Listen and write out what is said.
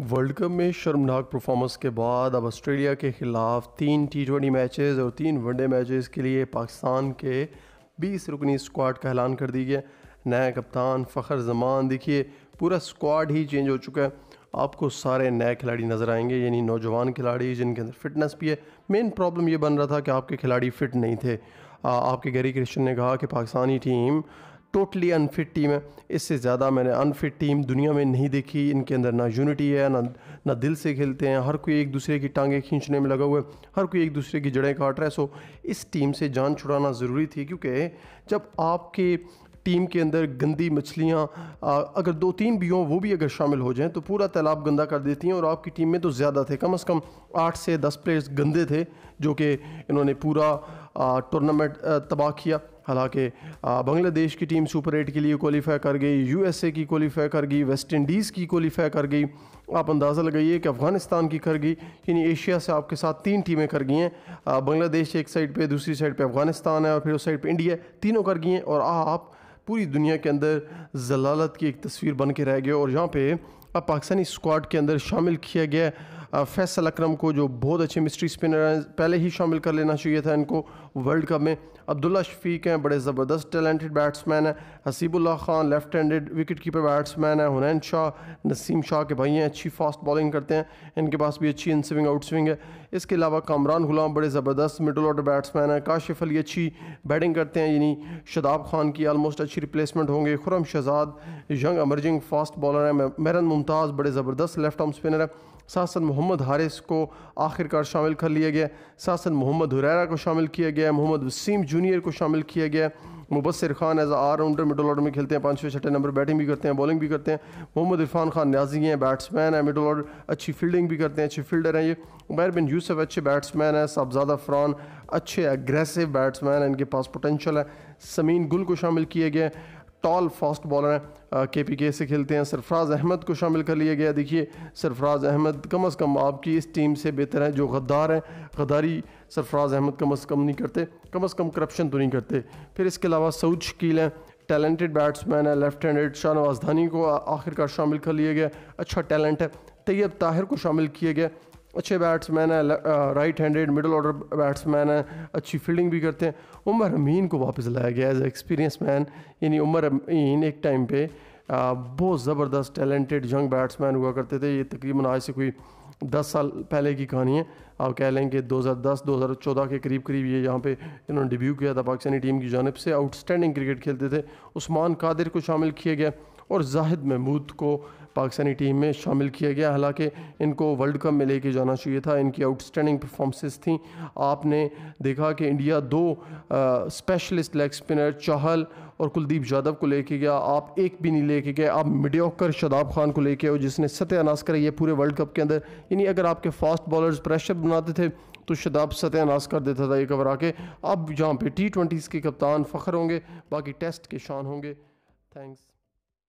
world cup में शर्मनाक performance के बाद अब ऑस्ट्रेलिया के ख़िलाफ़ तीन टी ट्वेंटी मैचेज़ और तीन वनडे मैचेस के लिए पाकिस्तान के बीस रुकनी स्क्वाड का ऐलान कर दी गया नया कप्तान फ़खर जमान देखिए पूरा स्क्वाड ही चेंज हो चुका है आपको सारे नए खिलाड़ी नज़र आएंगे यानी नौजवान खिलाड़ी जिनके अंदर फिटनेस भी है मेन प्रॉब्लम ये बन रहा था कि आपके खिलाड़ी फ़िट नहीं थे आपके गैरी क्रिश्चन ने कहा कि Pakistani team totally unfit team है इससे ज़्यादा मैंने अनफिट टीम दुनिया में नहीं देखी इनके अंदर ना यूनिटी है ना ना दिल से खेलते हैं हर कोई एक दूसरे की टांगें खींचने में लगा हुआ है हर कोई एक दूसरे की जड़ें काट रहा है सो इस टीम से जान छुड़ाना ज़रूरी थी क्योंकि जब आपके टीम के अंदर गंदी मछलियाँ अगर दो तीन भी हों वो भी अगर शामिल हो जाएँ तो पूरा तालाब गंदा कर देती हैं और आपकी टीम में तो ज़्यादा थे कम अज़ कम आठ से दस प्लेयर्स गंदे थे जो कि इन्होंने पूरा टूर्नामेंट तबाह किया हालांकि बांग्लादेश की टीम सुपर एट के लिए क्वालिफाई कर गई यूएसए की क्वालिफाई कर गई वेस्ट इंडीज़ की क्वालिफाई कर गई आप अंदाज़ा लगाइए कि अफ़गानिस्तान की कर गई यानी एशिया से आपके साथ तीन टीमें कर गई हैं बांग्लादेश एक साइड पे दूसरी साइड पे अफ़गानिस्तान है और फिर उस साइड पे इंडिया तीनों कर गई हैं और आप पूरी दुनिया के अंदर जलालत की एक तस्वीर बन के रह गए और यहाँ पे अब पाकिस्तानी स्क्वाड के अंदर शामिल किया गया फैसल अक्रम को जो बहुत अच्छे मिस्ट्री स्पिनर हैं पहले ही शामिल कर लेना चाहिए था इनको वर्ल्ड कप में अब्दुल्ला शफीक हैं बड़े ज़बरदस्त टैलेंटेड बैट्समैन हैं Haseebullah Khan left handed wicket keeper batsman हैं हुनैन शाह नसीम शाह के भाई हैं अच्छी फास्ट बॉलिंग करते हैं इनके पास भी अच्छी इन स्विंग आउट स्विंग है इसके अलावा कामरान गुलाम बड़े ज़बरदस्त मिडल ऑर्डर बैट्समैन हैं काशिफ अली अच्छी बैटिंग करते हैं यानी शदाब खान की आलमोस्ट अच्छी रिप्लेसमेंट होंगे Khurram Shahzad young emerging fast bowler हैं मेरन मुमताज़ बड़े ज़बरदस्त लेफ्ट आर्म स्पिनर हैं साथ साथ मोहम्मद हारिस को आखिरकार शामिल कर लिया गया सासन मोहम्मद हुरैरा को शामिल किया गया मोहम्मद वसीम जूनियर को शामिल किया गया Mubasir Khan as all rounder middle order में खेलते हैं पाँचवें छठे नंबर बैटिंग भी करते हैं बॉलिंग भी करते हैं मोहम्मद इरफान खान न्याजी हैं बैट्समैन है मिडल ऑर्डर अच्छी फील्डिंग भी करते हैं अच्छे फील्डर हैं ये उमैर बिन यूसफ अच्छे बैट्समैन हैं साहबजादा फ़रान अच्छे एग्रेसिव बैट्समैन हैं इनके पास पोटेंशल है समीन गुल को शामिल किया गया टॉल फास्ट बॉलर हैं के पी के से खेलते हैं सरफराज अहमद को शामिल कर लिया गया देखिए सरफराज अहमद कम अज़ कम आपकी इस टीम से बेहतर है जो गद्दार हैं गद्दारी सरफराज अहमद कम अज़ कम नहीं करते कम अज़ कम करप्शन तो नहीं करते फिर इसके अलावा सऊद शकील हैं टैलेंटेड बैट्समैन है लेफ्ट हैंडेड शाहनवाज धानी को आखिरकार शामिल कर लिया गया अच्छा टैलेंट है तैयब ताहिर को शामिल किया गया अच्छे बैट्समैन है right handed middle order batsman है अच्छी फील्डिंग भी करते हैं उमर अमीन को वापस लाया गया एज एक्सपीरियंस मैन यानी उमर अमीन एक टाइम पे बहुत ज़बरदस्त टैलेंटेड यंग बैट्समैन हुआ करते थे ये तकरीबन आज से कोई दस साल पहले की कहानी है आप कह लें कि 2010-2014 के करीब करीब ये यहाँ पे इन्होंने डिब्यू किया था पाकिस्तानी टीम की जानब से आउटस्टैंडिंग क्रिकेट खेलते थे उस्मान कादिर को शामिल किया गया और जाहिद महमूद को पाकिस्तानी टीम में शामिल किया गया हालांकि इनको वर्ल्ड कप में लेके जाना चाहिए था इनकी आउटस्टैंडिंग परफॉर्मेंसेस थी आपने देखा कि इंडिया दो आ, स्पेशलिस्ट लेग स्पिनर चाहल और कुलदीप यादव को लेके गया आप एक भी नहीं लेके गए आप मिडियोकर शदाब खान को लेके आओ जिसने सत्यानाश कराई है पूरे वर्ल्ड कप के अंदर यानी अगर आपके फास्ट बॉलर्स प्रेशर बनाते थे तो शदाब सत्यानाश कर देता था ये कवर आके अब जहाँ पे टी ट्वेंटीज़ के कप्तान फ़ख्र होंगे बाकी टेस्ट के शान होंगे थैंक्स